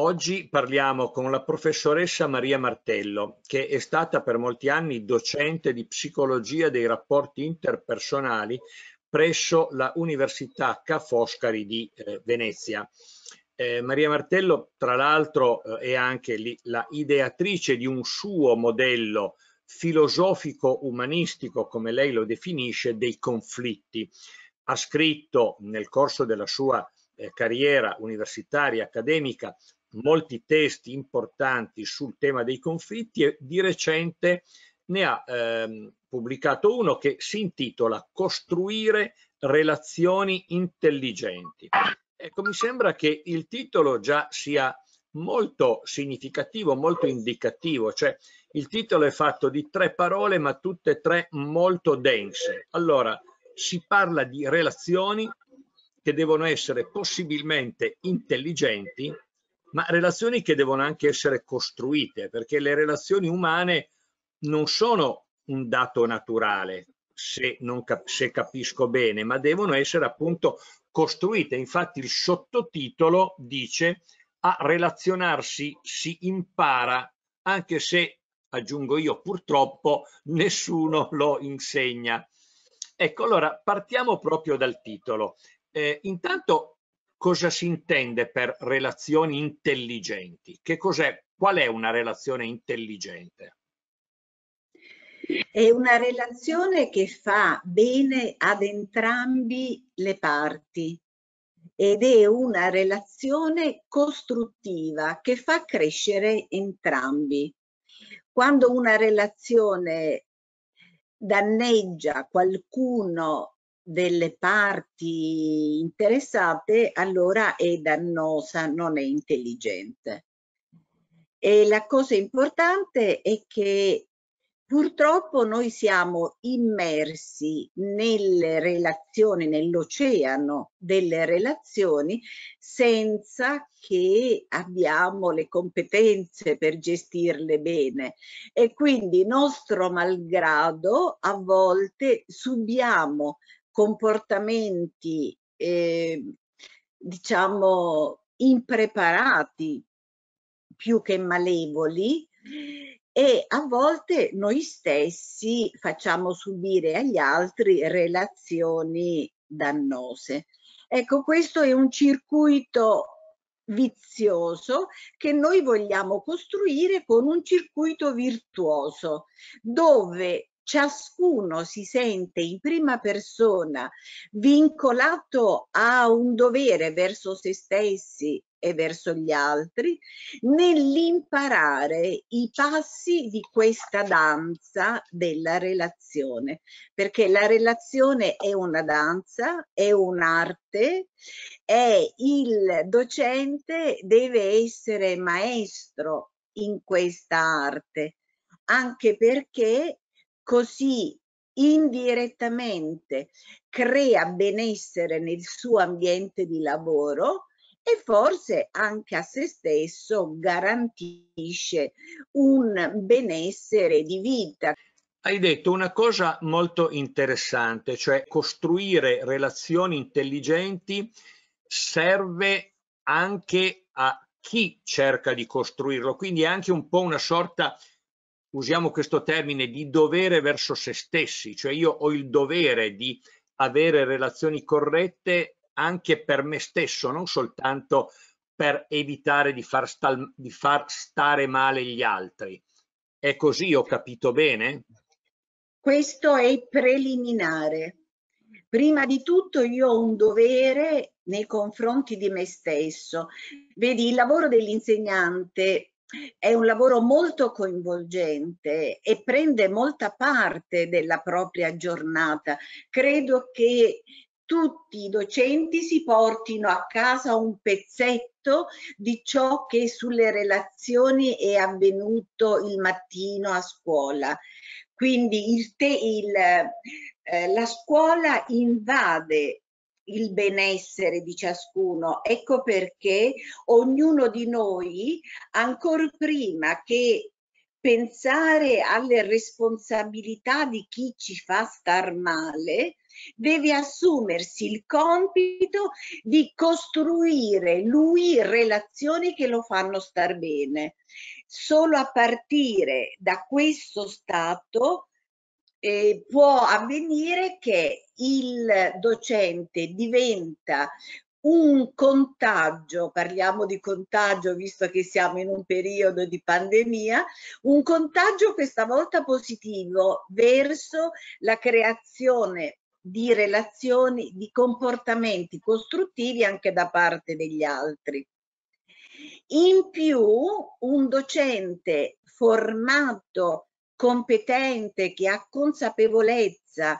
Oggi parliamo con la professoressa Maria Martello, che è stata per molti anni docente di psicologia dei rapporti interpersonali presso la Università Ca' Foscari di eh, Venezia. Eh, Maria Martello, tra l'altro, eh, è anche lì, la ideatrice di un suo modello filosofico-umanistico, come lei lo definisce, dei conflitti. Ha scritto nel corso della sua eh, carriera universitaria, accademica, molti testi importanti sul tema dei conflitti e di recente ne ha ehm, pubblicato uno che si intitola Costruire relazioni intelligenti. Ecco, mi sembra che il titolo già sia molto significativo, molto indicativo, cioè il titolo è fatto di tre parole ma tutte e tre molto dense. Allora, si parla di relazioni che devono essere possibilmente intelligenti ma relazioni che devono anche essere costruite, perché le relazioni umane non sono un dato naturale, se, cap se capisco bene, ma devono essere appunto costruite. Infatti il sottotitolo dice a relazionarsi si impara, anche se, aggiungo io, purtroppo nessuno lo insegna. Ecco, allora partiamo proprio dal titolo. Eh, intanto cosa si intende per relazioni intelligenti? Che cos'è? Qual è una relazione intelligente? È una relazione che fa bene ad entrambi le parti ed è una relazione costruttiva che fa crescere entrambi. Quando una relazione danneggia qualcuno delle parti interessate, allora è dannosa, non è intelligente. E la cosa importante è che purtroppo noi siamo immersi nelle relazioni, nell'oceano delle relazioni, senza che abbiamo le competenze per gestirle bene. E quindi, nostro malgrado, a volte subiamo comportamenti, eh, diciamo, impreparati più che malevoli e a volte noi stessi facciamo subire agli altri relazioni dannose. Ecco, questo è un circuito vizioso che noi vogliamo costruire con un circuito virtuoso dove ciascuno si sente in prima persona vincolato a un dovere verso se stessi e verso gli altri nell'imparare i passi di questa danza della relazione, perché la relazione è una danza, è un'arte e il docente deve essere maestro in questa arte, anche perché così indirettamente crea benessere nel suo ambiente di lavoro e forse anche a se stesso garantisce un benessere di vita. Hai detto una cosa molto interessante, cioè costruire relazioni intelligenti serve anche a chi cerca di costruirlo, quindi è anche un po' una sorta di usiamo questo termine di dovere verso se stessi, cioè io ho il dovere di avere relazioni corrette anche per me stesso, non soltanto per evitare di far, stal, di far stare male gli altri. È così, ho capito bene? Questo è il preliminare. Prima di tutto io ho un dovere nei confronti di me stesso. Vedi, il lavoro dell'insegnante è un lavoro molto coinvolgente e prende molta parte della propria giornata. Credo che tutti i docenti si portino a casa un pezzetto di ciò che sulle relazioni è avvenuto il mattino a scuola. Quindi il te, il, eh, la scuola invade il benessere di ciascuno. Ecco perché ognuno di noi, ancor prima che pensare alle responsabilità di chi ci fa star male, deve assumersi il compito di costruire lui relazioni che lo fanno star bene. Solo a partire da questo stato eh, può avvenire che il docente diventa un contagio, parliamo di contagio visto che siamo in un periodo di pandemia, un contagio questa volta positivo verso la creazione di relazioni, di comportamenti costruttivi anche da parte degli altri. In più, un docente formato competente, che ha consapevolezza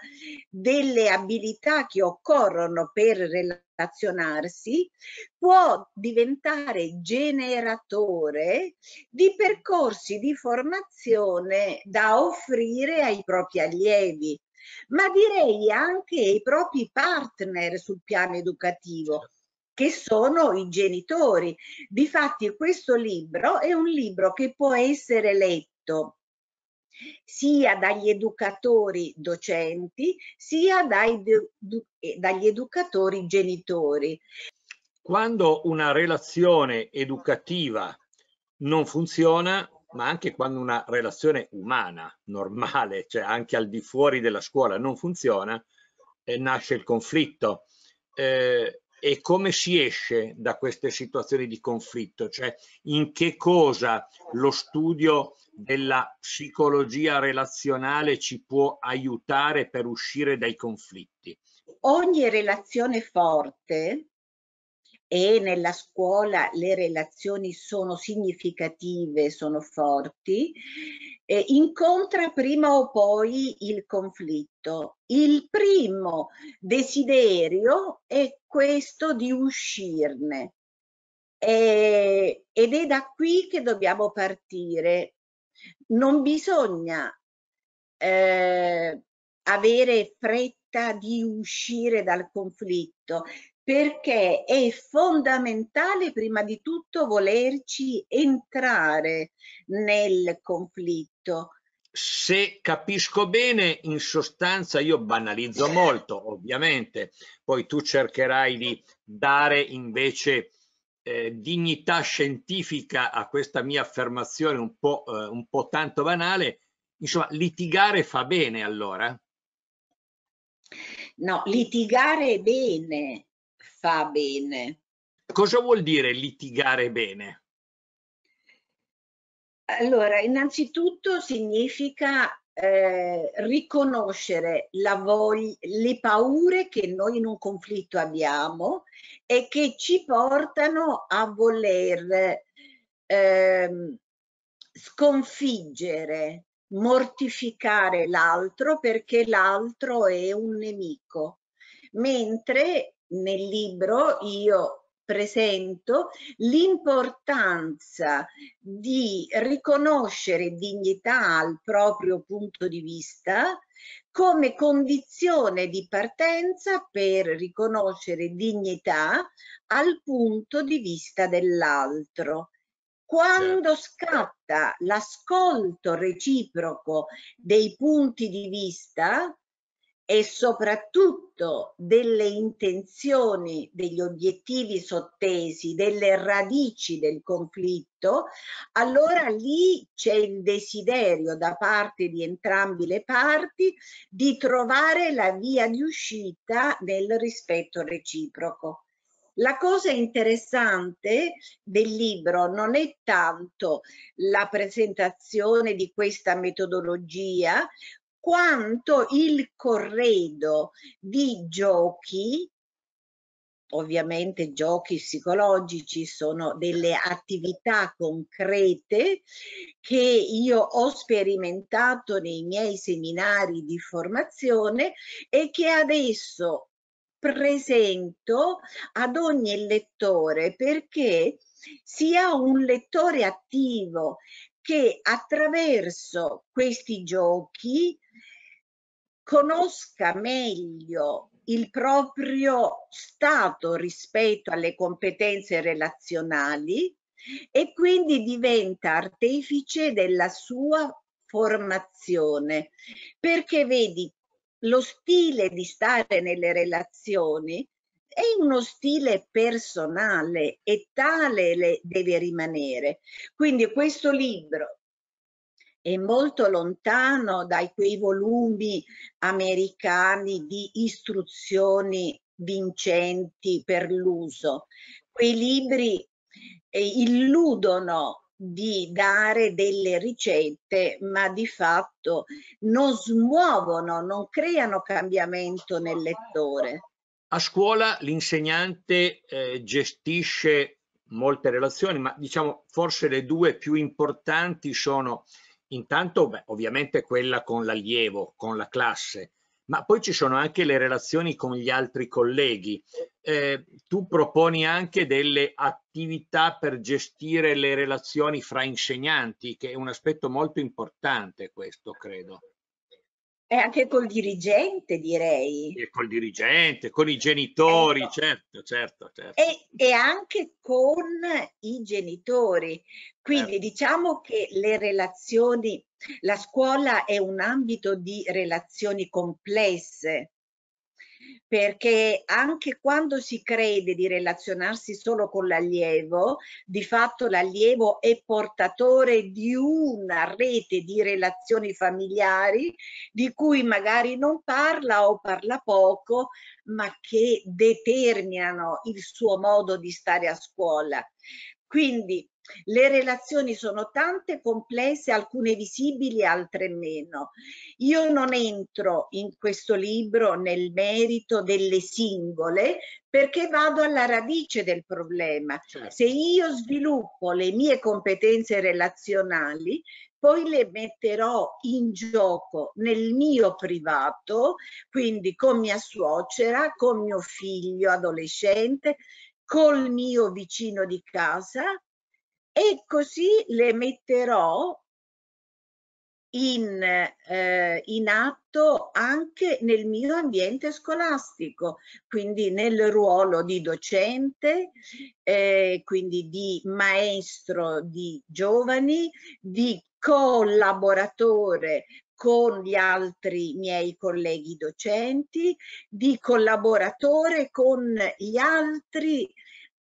delle abilità che occorrono per relazionarsi, può diventare generatore di percorsi di formazione da offrire ai propri allievi ma direi anche ai propri partner sul piano educativo, che sono i genitori. Difatti questo libro è un libro che può essere letto sia dagli educatori docenti sia dai, eh, dagli educatori genitori. Quando una relazione educativa non funziona, ma anche quando una relazione umana, normale, cioè anche al di fuori della scuola, non funziona, eh, nasce il conflitto. Eh, e come si esce da queste situazioni di conflitto, cioè in che cosa lo studio della psicologia relazionale ci può aiutare per uscire dai conflitti. Ogni relazione forte e nella scuola le relazioni sono significative, sono forti, eh, incontra prima o poi il conflitto. Il primo desiderio è questo di uscirne eh, ed è da qui che dobbiamo partire. Non bisogna eh, avere fretta di uscire dal conflitto, perché è fondamentale prima di tutto volerci entrare nel conflitto. Se capisco bene, in sostanza io banalizzo molto, ovviamente, poi tu cercherai di dare invece eh, dignità scientifica a questa mia affermazione un po', eh, un po' tanto banale, insomma, litigare fa bene allora? No, litigare bene, fa bene. Cosa vuol dire litigare bene? Allora, innanzitutto significa eh, riconoscere le paure che noi in un conflitto abbiamo e che ci portano a voler eh, sconfiggere, mortificare l'altro perché l'altro è un nemico, mentre nel libro io presento l'importanza di riconoscere dignità al proprio punto di vista come condizione di partenza per riconoscere dignità al punto di vista dell'altro. Quando certo. scatta l'ascolto reciproco dei punti di vista, e soprattutto delle intenzioni, degli obiettivi sottesi, delle radici del conflitto, allora lì c'è il desiderio da parte di entrambi le parti di trovare la via di uscita nel rispetto reciproco. La cosa interessante del libro non è tanto la presentazione di questa metodologia quanto il corredo di giochi ovviamente giochi psicologici sono delle attività concrete che io ho sperimentato nei miei seminari di formazione e che adesso presento ad ogni lettore perché sia un lettore attivo che attraverso questi giochi conosca meglio il proprio stato rispetto alle competenze relazionali e quindi diventa artefice della sua formazione perché vedi lo stile di stare nelle relazioni è uno stile personale e tale deve rimanere. Quindi questo libro è molto lontano dai quei volumi americani di istruzioni vincenti per l'uso. Quei libri eh, illudono di dare delle ricette, ma di fatto non smuovono, non creano cambiamento nel lettore. A scuola l'insegnante eh, gestisce molte relazioni, ma diciamo forse le due più importanti sono intanto beh, ovviamente quella con l'allievo, con la classe, ma poi ci sono anche le relazioni con gli altri colleghi. Eh, tu proponi anche delle attività per gestire le relazioni fra insegnanti, che è un aspetto molto importante questo, credo. E anche col dirigente, direi. E col dirigente, con i genitori, ecco. certo, certo, certo. E, e, anche con i genitori. Quindi certo. diciamo che le relazioni, la scuola è un ambito di relazioni complesse, perché anche quando si crede di relazionarsi solo con l'allievo, di fatto l'allievo è portatore di una rete di relazioni familiari di cui magari non parla o parla poco, ma che determinano il suo modo di stare a scuola. Quindi le relazioni sono tante, complesse, alcune visibili, altre meno. Io non entro in questo libro nel merito delle singole perché vado alla radice del problema. Certo. Se io sviluppo le mie competenze relazionali, poi le metterò in gioco nel mio privato, quindi con mia suocera, con mio figlio adolescente, col mio vicino di casa, e così le metterò in, eh, in, atto anche nel mio ambiente scolastico, quindi nel ruolo di docente, eh, quindi di maestro di giovani, di collaboratore con gli altri miei colleghi docenti, di collaboratore con gli altri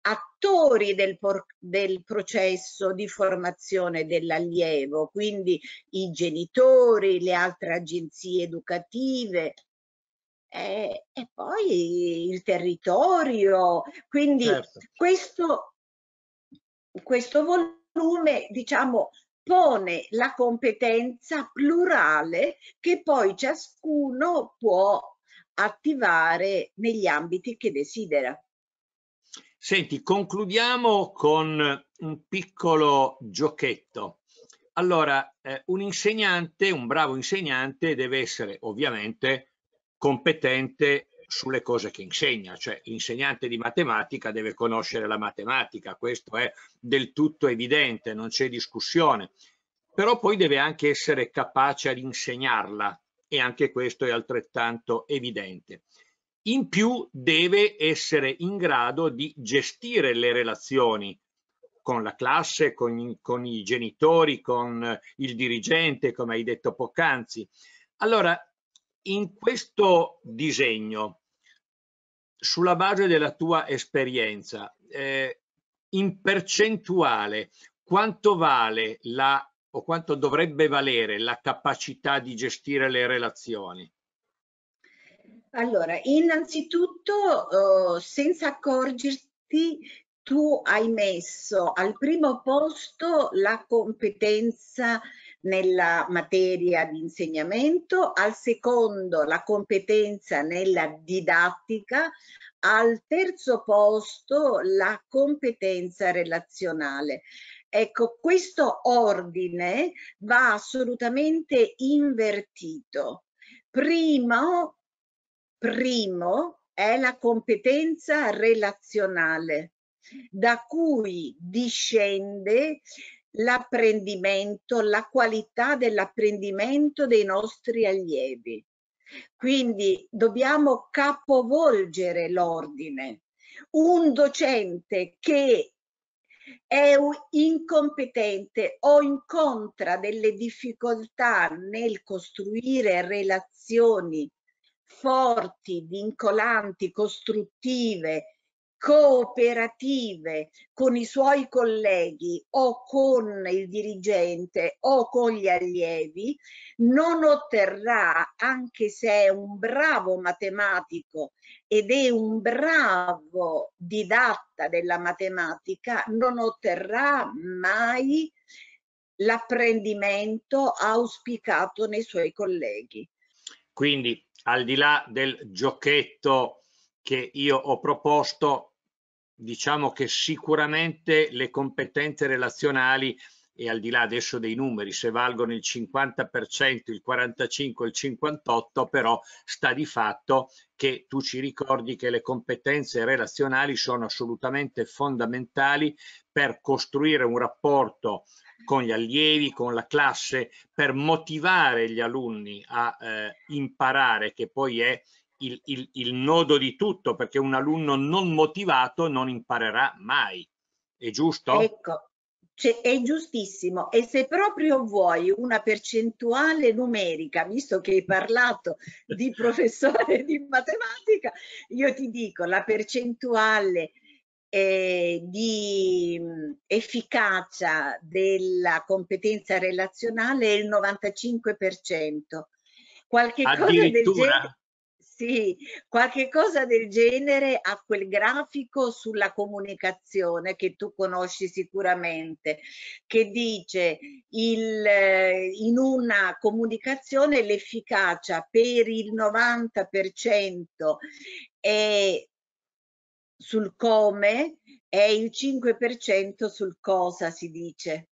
attori del, del, processo di formazione dell'allievo, quindi i genitori, le altre agenzie educative eh, e poi il territorio. Quindi certo. questo, questo volume, diciamo, pone la competenza plurale che poi ciascuno può attivare negli ambiti che desidera. Senti, concludiamo con un piccolo giochetto. Allora, eh, un insegnante, un bravo insegnante deve essere ovviamente competente sulle cose che insegna, cioè l'insegnante di matematica deve conoscere la matematica, questo è del tutto evidente, non c'è discussione, però poi deve anche essere capace ad insegnarla e anche questo è altrettanto evidente in più deve essere in grado di gestire le relazioni con la classe, con, con, i genitori, con eh, il dirigente, come hai detto poc'anzi. Allora, in questo disegno, sulla base della tua esperienza, eh, in percentuale, quanto vale la, o quanto dovrebbe valere la capacità di gestire le relazioni? Allora, innanzitutto, eh, senza accorgerti, tu hai messo al primo posto la competenza nella materia di insegnamento, al secondo la competenza nella didattica, al terzo posto la competenza relazionale. Ecco, questo ordine va assolutamente invertito. Primo primo è la competenza relazionale da cui discende l'apprendimento, la qualità dell'apprendimento dei nostri allievi. Quindi dobbiamo capovolgere l'ordine. Un docente che è incompetente o incontra delle difficoltà nel costruire relazioni forti, vincolanti, costruttive, cooperative con i suoi colleghi o con il dirigente o con gli allievi, non otterrà, anche se è un bravo matematico ed è un bravo didatta della matematica, non otterrà mai l'apprendimento auspicato nei suoi colleghi. Quindi al di là del giochetto che io ho proposto, diciamo che sicuramente le competenze relazionali e al di là adesso dei numeri, se valgono il 50%, il 45, il 58, però sta di fatto che tu ci ricordi che le competenze relazionali sono assolutamente fondamentali per costruire un rapporto con gli allievi, con la classe, per motivare gli alunni a eh, imparare, che poi è il, il, il nodo di tutto, perché un alunno non motivato non imparerà mai. È giusto? Ecco, cioè, è giustissimo e se proprio vuoi una percentuale numerica, visto che hai parlato di professore di matematica, io ti dico la percentuale eh, di efficacia della competenza relazionale è il 95%. Qualche cosa del genere sì, qualche cosa del genere a quel grafico sulla comunicazione che tu conosci sicuramente, che dice il, in una comunicazione l'efficacia per il 90% è sul come e il 5% sul cosa si dice.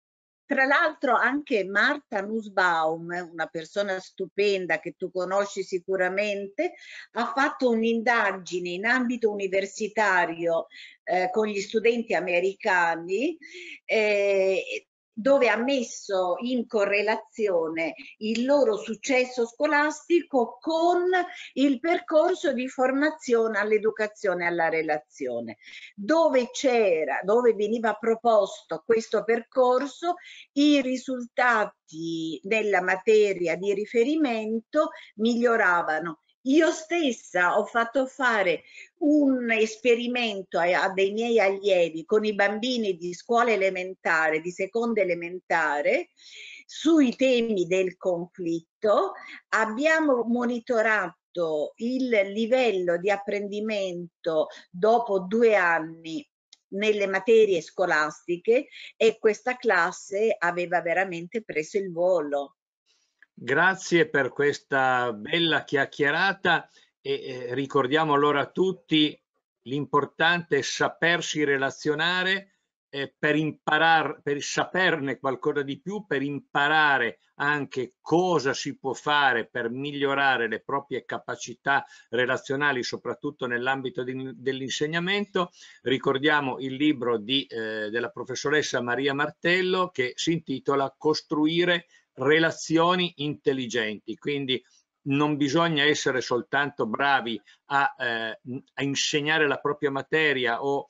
Tra l'altro anche Marta Nussbaum, una persona stupenda che tu conosci sicuramente, ha fatto un'indagine in ambito universitario eh, con gli studenti americani eh, dove ha messo in correlazione il loro successo scolastico con il percorso di formazione all'educazione alla relazione, dove c'era, dove veniva proposto questo percorso, i risultati della materia di riferimento miglioravano io stessa ho fatto fare un esperimento a, a, dei miei allievi con i bambini di scuola elementare, di seconda elementare, sui temi del conflitto. Abbiamo monitorato il livello di apprendimento dopo due anni nelle materie scolastiche e questa classe aveva veramente preso il volo Grazie per questa bella chiacchierata e eh, ricordiamo allora a tutti l'importante è sapersi relazionare eh, per imparare, per saperne qualcosa di più, per imparare anche cosa si può fare per migliorare le proprie capacità relazionali, soprattutto nell'ambito dell'insegnamento. Ricordiamo il libro di, eh, della professoressa Maria Martello che si intitola Costruire relazioni intelligenti, quindi non bisogna essere soltanto bravi a, eh, a insegnare la propria materia o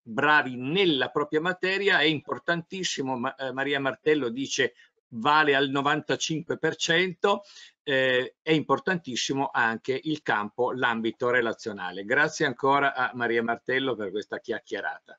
bravi nella propria materia, è importantissimo, ma, eh, Maria Martello dice vale al 95%, eh, è importantissimo anche il campo, l'ambito relazionale. Grazie ancora a Maria Martello per questa chiacchierata.